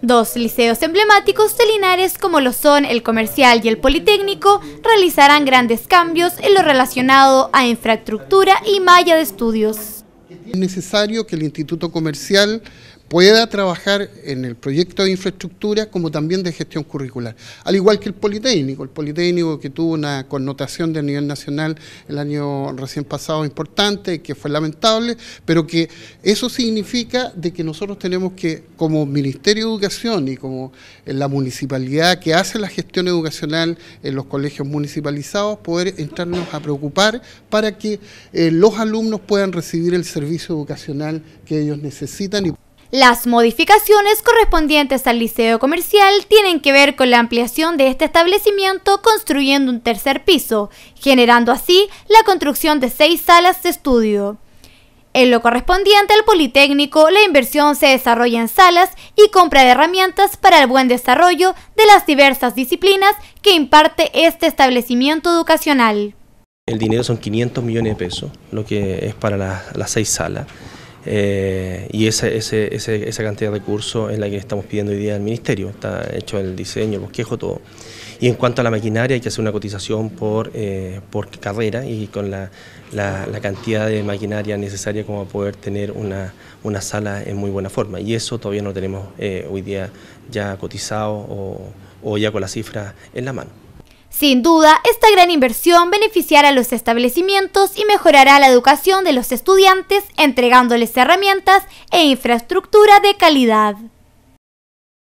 Dos liceos emblemáticos de como lo son el Comercial y el Politécnico realizarán grandes cambios en lo relacionado a infraestructura y malla de estudios. Es necesario que el Instituto Comercial pueda trabajar en el proyecto de infraestructura como también de gestión curricular. Al igual que el Politécnico, el Politécnico que tuvo una connotación de nivel nacional el año recién pasado importante, que fue lamentable, pero que eso significa de que nosotros tenemos que, como Ministerio de Educación y como eh, la municipalidad que hace la gestión educacional en los colegios municipalizados, poder entrarnos a preocupar para que eh, los alumnos puedan recibir el servicio educacional que ellos necesitan las modificaciones correspondientes al liceo comercial tienen que ver con la ampliación de este establecimiento construyendo un tercer piso, generando así la construcción de seis salas de estudio. En lo correspondiente al Politécnico, la inversión se desarrolla en salas y compra de herramientas para el buen desarrollo de las diversas disciplinas que imparte este establecimiento educacional. El dinero son 500 millones de pesos, lo que es para las, seis salas. Eh, y esa, ese, esa cantidad de recursos es la que estamos pidiendo hoy día al Ministerio. Está hecho el diseño, el bosquejo, todo. Y en cuanto a la maquinaria, hay que hacer una cotización por, eh, carrera y con la, cantidad de maquinaria necesaria como para poder tener una, sala en muy buena forma. Y eso todavía no tenemos eh, hoy día ya cotizado o, o ya con la cifra en la mano. Sin duda, esta gran inversión beneficiará a los establecimientos y mejorará la educación de los estudiantes, entregándoles herramientas e infraestructura de calidad.